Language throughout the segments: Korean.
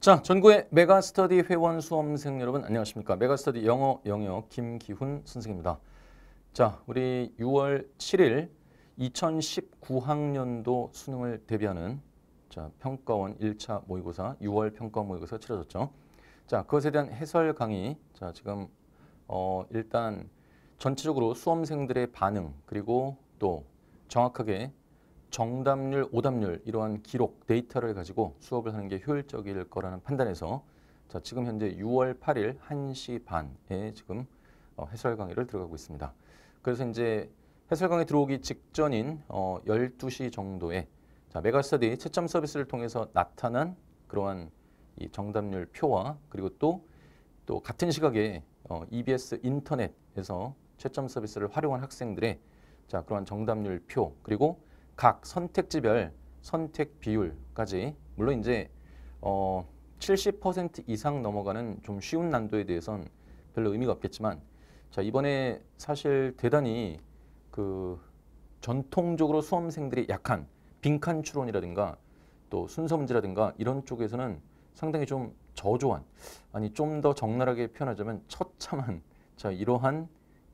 자, 전국의 메가스터디 회원 수험생 여러분 안녕하십니까? 메가스터디 영어 영역 김기훈 선생입니다. 자, 우리 6월 7일 2019학년도 수능을 대비하는 자, 평가원 1차 모의고사 6월 평가 모의고사 치러졌죠. 자, 그것에 대한 해설 강의. 자, 지금 어, 일단 전체적으로 수험생들의 반응 그리고 또 정확하게 정답률, 오답률 이러한 기록, 데이터를 가지고 수업을 하는 게 효율적일 거라는 판단에서 자 지금 현재 6월 8일 1시 반에 지금 어, 해설 강의를 들어가고 있습니다. 그래서 이제 해설 강의 들어오기 직전인 어, 12시 정도에 자 메가스터디 채점 서비스를 통해서 나타난 그러한 이 정답률 표와 그리고 또또 또 같은 시각에 어, EBS 인터넷에서 채점 서비스를 활용한 학생들의 자 그러한 정답률 표 그리고 각 선택지별 선택 비율까지 물론 이제 어 70% 이상 넘어가는 좀 쉬운 난도에 대해선 별로 의미가 없겠지만 자 이번에 사실 대단히 그 전통적으로 수험생들이 약한 빈칸 추론이라든가 또 순서 문제라든가 이런 쪽에서는 상당히 좀 저조한 아니 좀 더 적나라하게 표현하자면 처참한 자 이러한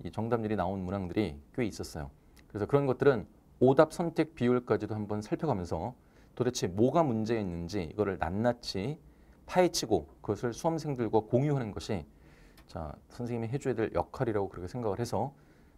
이 정답률이 나온 문항들이 꽤 있었어요. 그래서 그런 것들은 오답 선택 비율까지도 한번 살펴가면서 도대체 뭐가 문제 있는지 이거를 낱낱이 파헤치고 그것을 수험생들과 공유하는 것이 자 선생님이 해줘야 될 역할이라고 그렇게 생각을 해서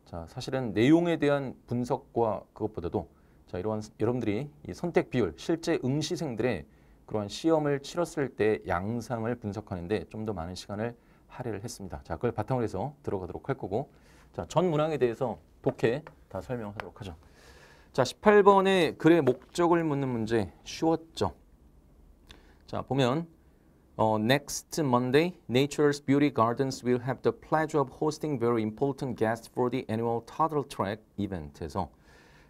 자 사실은 내용에 대한 분석과 그것보다도 자 이러한 여러분들이 이 선택 비율 실제 응시생들의 그러한 시험을 치렀을 때 양상을 분석하는데 좀 더 많은 시간을 할애를 했습니다. 자 그걸 바탕으로 해서 들어가도록 할 거고 자 전 문항에 대해서 독해 다 설명하도록 하죠. 자, 1 8번의 글의 목적을 묻는 문제 쉬웠죠. 자, 보면 어, next Monday, Nature's Beauty Gardens will have the pleasure of hosting very important guests for the annual Toddle Track 이벤트에서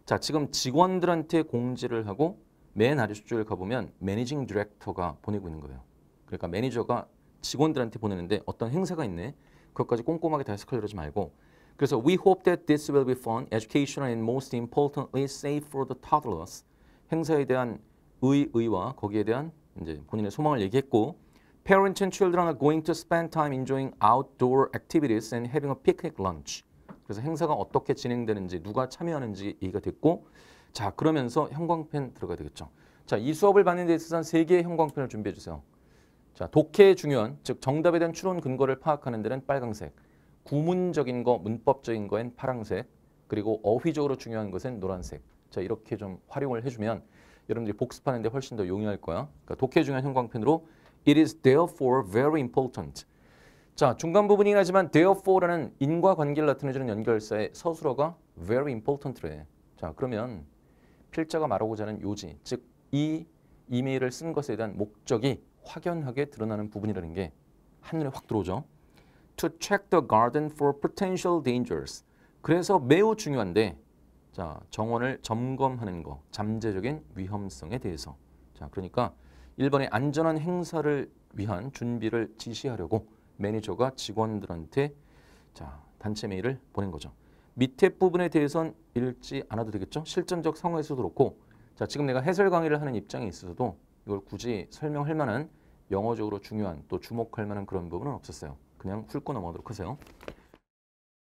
자, 지금 직원들한테 공지를 하고 맨 아래쪽을 가보면 매니징 디렉터가 보내고 있는 거예요. 그러니까 매니저가 직원들한테 보내는데 어떤 행사가 있네. 그것까지 꼼꼼하게 다해석하지 말고 그래서 we hope that this will be fun, educational and most importantly safe for the toddlers. 행사에 대한 의의와 거기에 대한 이제 본인의 소망을 얘기했고 parents and children are going to spend time enjoying outdoor activities and having a picnic lunch. 그래서 행사가 어떻게 진행되는지 누가 참여하는지 얘기가 됐고 자 그러면서 형광펜 들어가야 되겠죠. 자 이 수업을 받는 데 있어서 세 개의 형광펜을 준비해 주세요. 자 독해의 중요한 즉 정답에 대한 추론 근거를 파악하는 데는 빨간색 구문적인 거, 문법적인 거엔 파랑색, 그리고 어휘적으로 중요한 것은 노란색. 자, 이렇게 좀 활용을 해주면 여러분들이 복습하는 데 훨씬 더 용이할 거야. 그러니까 독해 중요한 형광펜으로 It is therefore very important. 자, 중간 부분이긴 하지만 therefore라는 인과관계를 나타내주는 연결사의 서술어가 very important래. 자, 그러면 필자가 말하고자 하는 요지, 즉 이 이메일을 쓴 것에 대한 목적이 확연하게 드러나는 부분이라는 게 한눈에 확 들어오죠. to check the garden for potential dangers. 그래서 매우 중요한데 자, 정원을 점검하는 거, 잠재적인 위험성에 대해서. 자, 그러니까 일본의 안전한 행사를 위한 준비를 지시하려고 매니저가 직원들한테 자, 단체 메일을 보낸 거죠. 밑에 부분에 대해선 읽지 않아도 되겠죠? 실전적 상황에서도 그렇고 자, 지금 내가 해설 강의를 하는 입장에 있어서도 이걸 굳이 설명할 만한 영어적으로 중요한 또 주목할 만한 그런 부분은 없었어요. 그냥 훑고 넘어가도록 하세요.